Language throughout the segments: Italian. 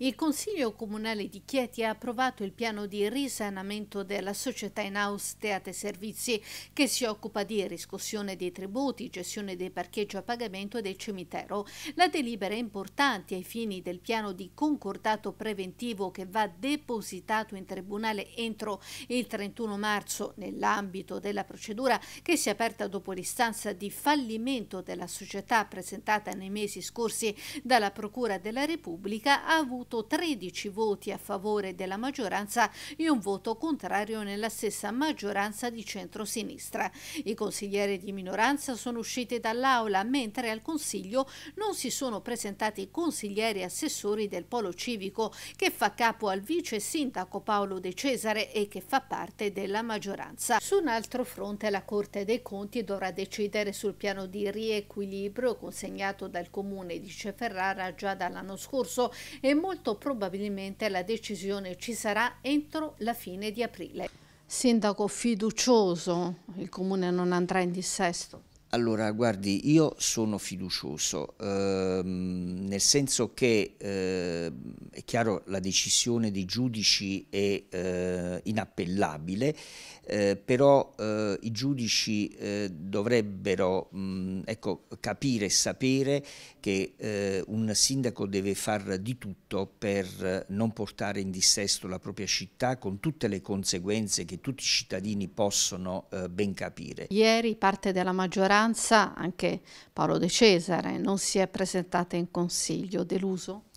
Il Consiglio Comunale di Chieti ha approvato il piano di risanamento della società in house Teate Servizi che si occupa di riscossione dei tributi, gestione dei parcheggi a pagamento e del cimitero. La delibera è importante ai fini del piano di concordato preventivo che va depositato in tribunale entro il 31 marzo nell'ambito della procedura che si è aperta dopo l'istanza di fallimento della società presentata nei mesi scorsi dalla Procura della Repubblica ha avuto ricevuto 13 voti a favore della maggioranza e un voto contrario nella stessa maggioranza di centrosinistra. I consiglieri di minoranza sono usciti dall'aula, mentre al Consiglio non si sono presentati consiglieri e assessori del Polo Civico, che fa capo al vice sindaco Paolo De Cesare e che fa parte della maggioranza. Su un altro fronte la Corte dei Conti dovrà decidere sul piano di riequilibrio consegnato dal comune di Ceferrara già dall'anno scorso e molti molto probabilmente la decisione ci sarà entro la fine di aprile. Sindaco fiducioso, il comune non andrà in dissesto. Allora, guardi, io sono fiducioso, ehm, nel senso che eh, è chiaro la decisione dei giudici è eh, inappellabile, eh, però eh, i giudici eh, dovrebbero mh, mm, ecco, capire e sapere che eh, un sindaco deve far di tutto per non portare in dissesto la propria città con tutte le conseguenze che tutti i cittadini possono ben capire. Ieri parte della maggioranza minoranza, anche Paolo De Cesare, non si è presentato in consiglio, deluso?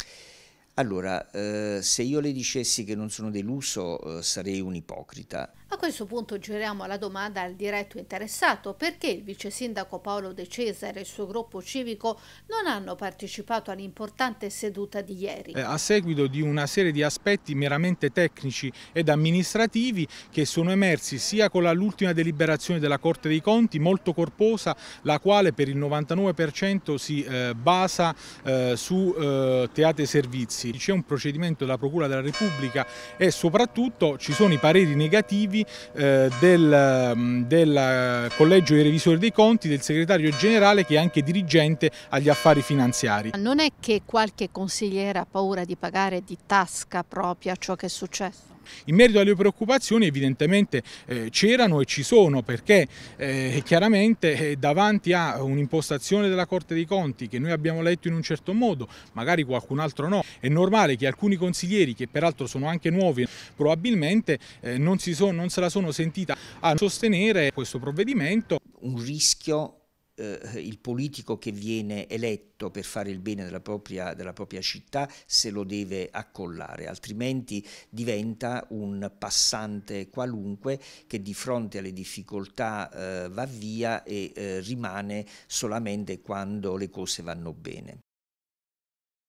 Allora, eh, se io le dicessi che non sono deluso eh, sarei un ipocrita. A questo punto giriamo la domanda al diretto interessato perché il vice sindaco Paolo De Cesare e il suo gruppo civico non hanno partecipato all'importante seduta di ieri. Eh, a seguito di una serie di aspetti meramente tecnici ed amministrativi che sono emersi sia con l'ultima deliberazione della Corte dei Conti, molto corposa, la quale per il 99% si eh, basa eh, su eh, teatri e servizi giudizi, c'è un procedimento della Procura della Repubblica e soprattutto ci sono i pareri negativi eh, del, mm, del Collegio dei Revisori dei Conti, del segretario generale che è anche dirigente agli affari finanziari. Non è che qualche consigliere ha paura di pagare di tasca propria ciò che è successo? In merito alle preoccupazioni evidentemente eh, c'erano e ci sono perché eh, chiaramente eh, davanti a un'impostazione della Corte dei Conti che noi abbiamo letto in un certo modo, magari qualcun altro no, è normale che alcuni consiglieri che peraltro sono anche nuovi probabilmente eh, non, sono, non se la sono sentita a sostenere questo provvedimento. Un rischio eh, il politico che viene eletto per fare il bene della propria, della propria città se lo deve accollare, altrimenti diventa un passante qualunque che di fronte alle difficoltà eh, va via e eh, rimane solamente quando le cose vanno bene.